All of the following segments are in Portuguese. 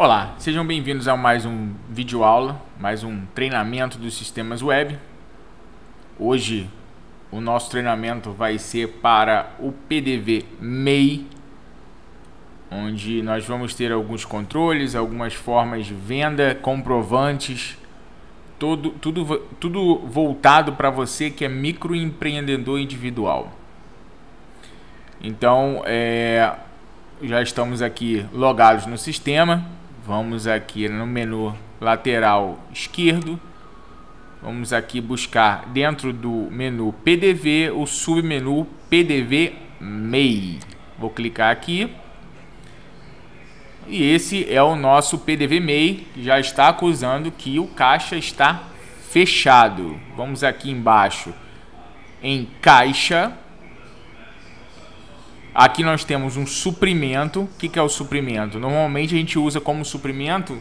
Olá, sejam bem-vindos a mais um vídeo aula, mais um treinamento dos sistemas web. Hoje o nosso treinamento vai ser para o PDV MEI, onde nós vamos ter alguns controles, algumas formas de venda, comprovantes, todo, tudo, tudo voltado para você que é microempreendedor individual. Então, é, já estamos aqui logados no sistema Vamos aqui no menu lateral esquerdo. Vamos aqui buscar dentro do menu PDV o submenu PDV MEI. Vou clicar aqui. E esse é o nosso PDV MEI, que já está acusando que o caixa está fechado. Vamos aqui embaixo em caixa Aqui nós temos um suprimento. O que, que é o suprimento? Normalmente a gente usa como suprimento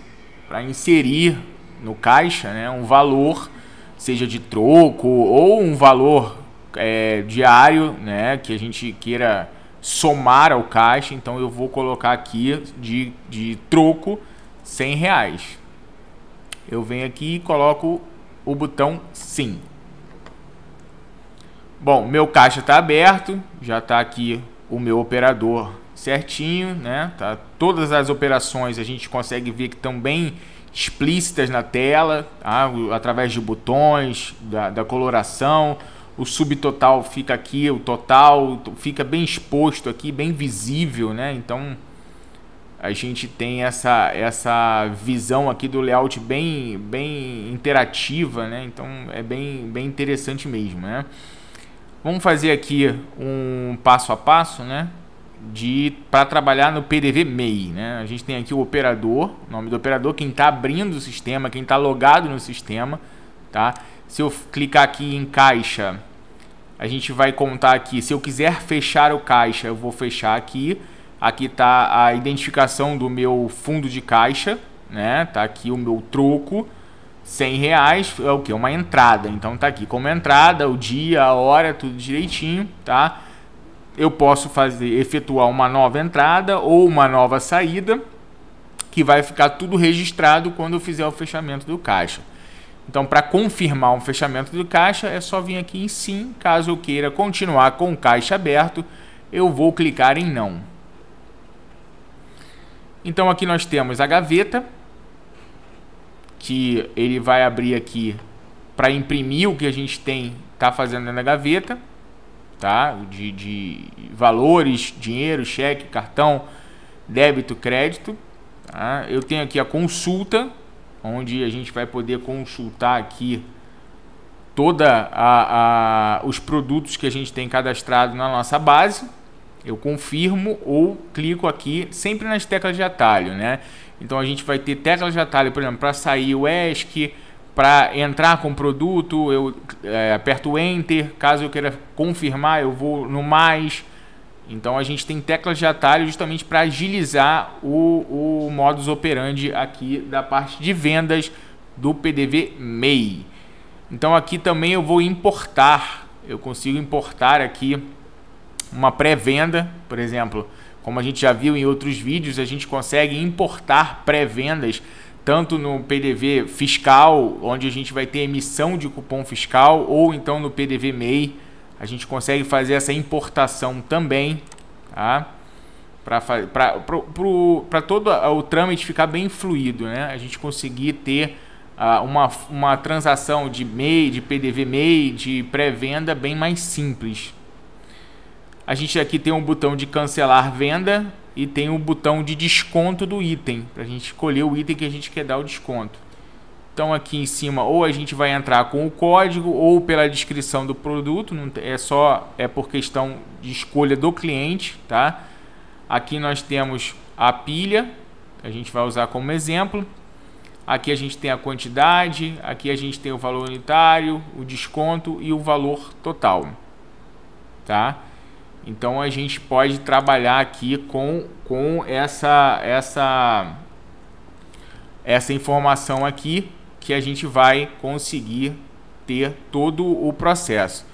para inserir no caixa né, um valor, seja de troco ou um valor é, diário né, que a gente queira somar ao caixa. Então eu vou colocar aqui de, de troco 100 reais. Eu venho aqui e coloco o botão sim. Bom, meu caixa está aberto, já está aqui o meu operador certinho, né? Tá? Todas as operações a gente consegue ver que estão bem explícitas na tela, tá? através de botões, da, da coloração. O subtotal fica aqui, o total fica bem exposto aqui, bem visível, né? Então a gente tem essa, essa visão aqui do layout bem, bem interativa, né? Então é bem, bem interessante mesmo, né? Vamos fazer aqui um passo a passo, né? De para trabalhar no PDV MEI, né? A gente tem aqui o operador, nome do operador, quem está abrindo o sistema, quem está logado no sistema, tá? Se eu clicar aqui em caixa, a gente vai contar aqui. Se eu quiser fechar o caixa, eu vou fechar aqui. Aqui está a identificação do meu fundo de caixa, né? Tá aqui o meu troco. 100 reais é o que? Uma entrada. Então tá aqui como entrada, o dia, a hora, tudo direitinho, tá? Eu posso fazer, efetuar uma nova entrada ou uma nova saída, que vai ficar tudo registrado quando eu fizer o fechamento do caixa. Então, para confirmar um fechamento do caixa, é só vir aqui em sim. Caso eu queira continuar com o caixa aberto, eu vou clicar em não. Então, aqui nós temos a gaveta, que ele vai abrir aqui para imprimir o que a gente tem, tá fazendo na gaveta, tá? De, de valores, dinheiro, cheque, cartão, débito, crédito. Tá? Eu tenho aqui a consulta, onde a gente vai poder consultar aqui toda a, a, os produtos que a gente tem cadastrado na nossa base eu confirmo ou clico aqui sempre nas teclas de atalho, né? Então a gente vai ter teclas de atalho, por exemplo, para sair o ESC, para entrar com o produto, eu é, aperto Enter, caso eu queira confirmar, eu vou no mais. Então a gente tem teclas de atalho justamente para agilizar o, o modus operandi aqui da parte de vendas do PDV MEI. Então aqui também eu vou importar, eu consigo importar aqui uma pré-venda, por exemplo, como a gente já viu em outros vídeos, a gente consegue importar pré-vendas tanto no PDV fiscal, onde a gente vai ter emissão de cupom fiscal, ou então no PDV MEI, a gente consegue fazer essa importação também, tá? Para todo o trâmite ficar bem fluido, né? A gente conseguir ter uh, uma, uma transação de MEI, de PDV MEI, de pré-venda bem mais simples, a gente aqui tem um botão de cancelar venda e tem o um botão de desconto do item, para a gente escolher o item que a gente quer dar o desconto. Então aqui em cima ou a gente vai entrar com o código ou pela descrição do produto, não é só é por questão de escolha do cliente, tá? Aqui nós temos a pilha, a gente vai usar como exemplo. Aqui a gente tem a quantidade, aqui a gente tem o valor unitário, o desconto e o valor total, tá? Então a gente pode trabalhar aqui com, com essa, essa, essa informação aqui que a gente vai conseguir ter todo o processo.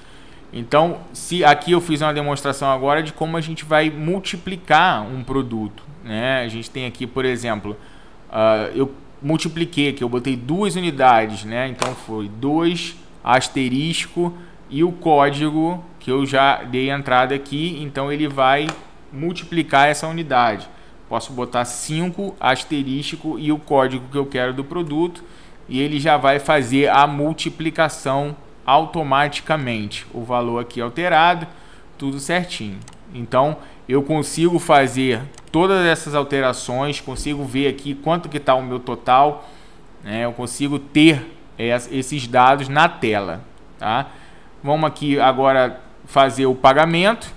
Então, se aqui eu fiz uma demonstração agora de como a gente vai multiplicar um produto. Né? A gente tem aqui, por exemplo, uh, eu multipliquei aqui, eu botei duas unidades, né? então foi 2 asterisco e o código que eu já dei entrada aqui, então ele vai multiplicar essa unidade. Posso botar 5 asterístico e o código que eu quero do produto e ele já vai fazer a multiplicação automaticamente. O valor aqui alterado, tudo certinho. Então eu consigo fazer todas essas alterações, consigo ver aqui quanto que está o meu total, né? eu consigo ter eh, esses dados na tela. Tá? Vamos aqui agora fazer o pagamento.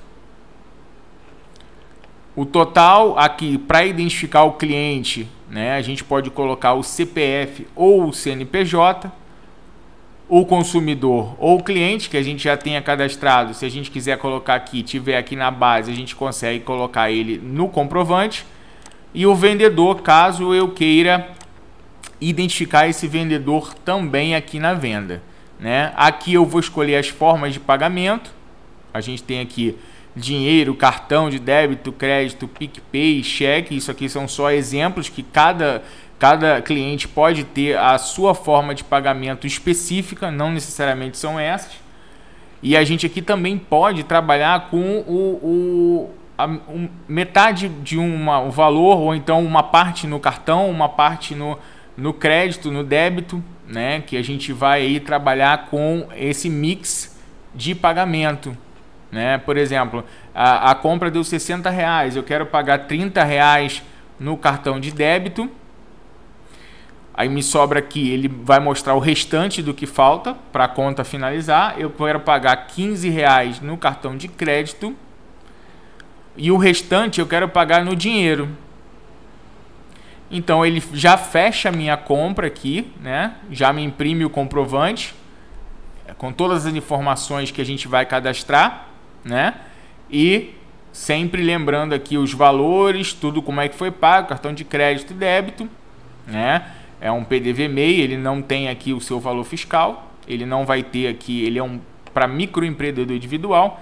O total aqui para identificar o cliente, né? A gente pode colocar o CPF ou o CNPJ, o consumidor ou o cliente que a gente já tenha cadastrado. Se a gente quiser colocar aqui, tiver aqui na base, a gente consegue colocar ele no comprovante e o vendedor, caso eu queira identificar esse vendedor também aqui na venda. Né? Aqui eu vou escolher as formas de pagamento. A gente tem aqui dinheiro, cartão de débito, crédito, PicPay, cheque. Isso aqui são só exemplos que cada, cada cliente pode ter a sua forma de pagamento específica, não necessariamente são essas. E a gente aqui também pode trabalhar com o, o a, um, metade de uma, um valor, ou então uma parte no cartão, uma parte no, no crédito, no débito né? Que a gente vai aí trabalhar com esse mix de pagamento, né? Por exemplo, a, a compra deu 60 reais, eu quero pagar 30 reais no cartão de débito. Aí me sobra aqui, ele vai mostrar o restante do que falta para a conta finalizar. Eu quero pagar 15 reais no cartão de crédito e o restante eu quero pagar no dinheiro. Então ele já fecha a minha compra aqui, né? Já me imprime o comprovante é, com todas as informações que a gente vai cadastrar, né? E sempre lembrando aqui os valores, tudo como é que foi pago, cartão de crédito e débito, né? É um PDV MEI, ele não tem aqui o seu valor fiscal, ele não vai ter aqui, ele é um para microempreendedor individual.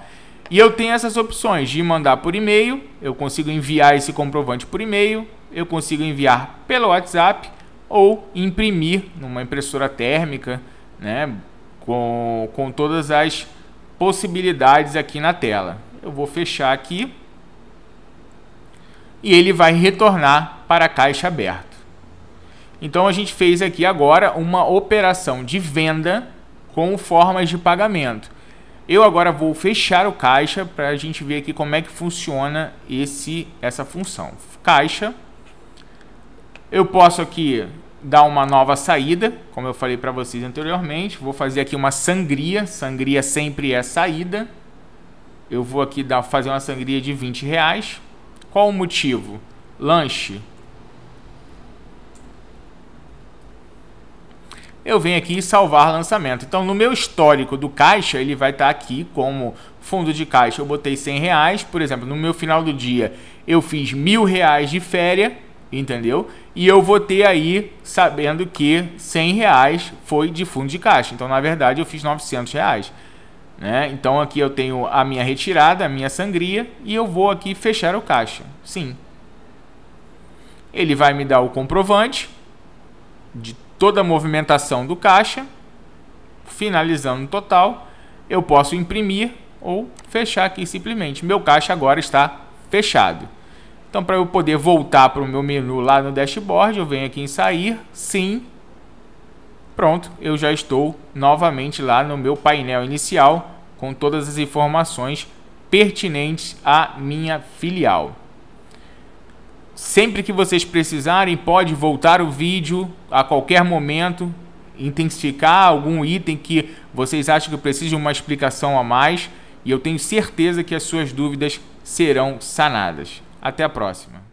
E eu tenho essas opções de mandar por e-mail, eu consigo enviar esse comprovante por e-mail, eu consigo enviar pelo WhatsApp ou imprimir numa impressora térmica, né, com, com todas as possibilidades aqui na tela. Eu vou fechar aqui e ele vai retornar para a caixa aberta. Então a gente fez aqui agora uma operação de venda com formas de pagamento. Eu agora vou fechar o caixa para a gente ver aqui como é que funciona esse, essa função. Caixa, eu posso aqui dar uma nova saída, como eu falei para vocês anteriormente. Vou fazer aqui uma sangria. Sangria sempre é saída. Eu vou aqui dar, fazer uma sangria de 20 reais. Qual o motivo? Lanche. Eu venho aqui salvar lançamento. Então, no meu histórico do caixa, ele vai estar tá aqui como fundo de caixa. Eu botei 100 reais. Por exemplo, no meu final do dia, eu fiz mil reais de férias entendeu? E eu vou ter aí, sabendo que 100 reais foi de fundo de caixa. Então, na verdade, eu fiz 900 reais. Né? Então, aqui eu tenho a minha retirada, a minha sangria, e eu vou aqui fechar o caixa. Sim. Ele vai me dar o comprovante de toda a movimentação do caixa. Finalizando o total, eu posso imprimir ou fechar aqui simplesmente. Meu caixa agora está fechado. Então, para eu poder voltar para o meu menu lá no dashboard, eu venho aqui em sair, sim. Pronto, eu já estou novamente lá no meu painel inicial com todas as informações pertinentes à minha filial. Sempre que vocês precisarem, pode voltar o vídeo a qualquer momento, intensificar algum item que vocês acham que precisa de uma explicação a mais, e eu tenho certeza que as suas dúvidas serão sanadas. Até a próxima.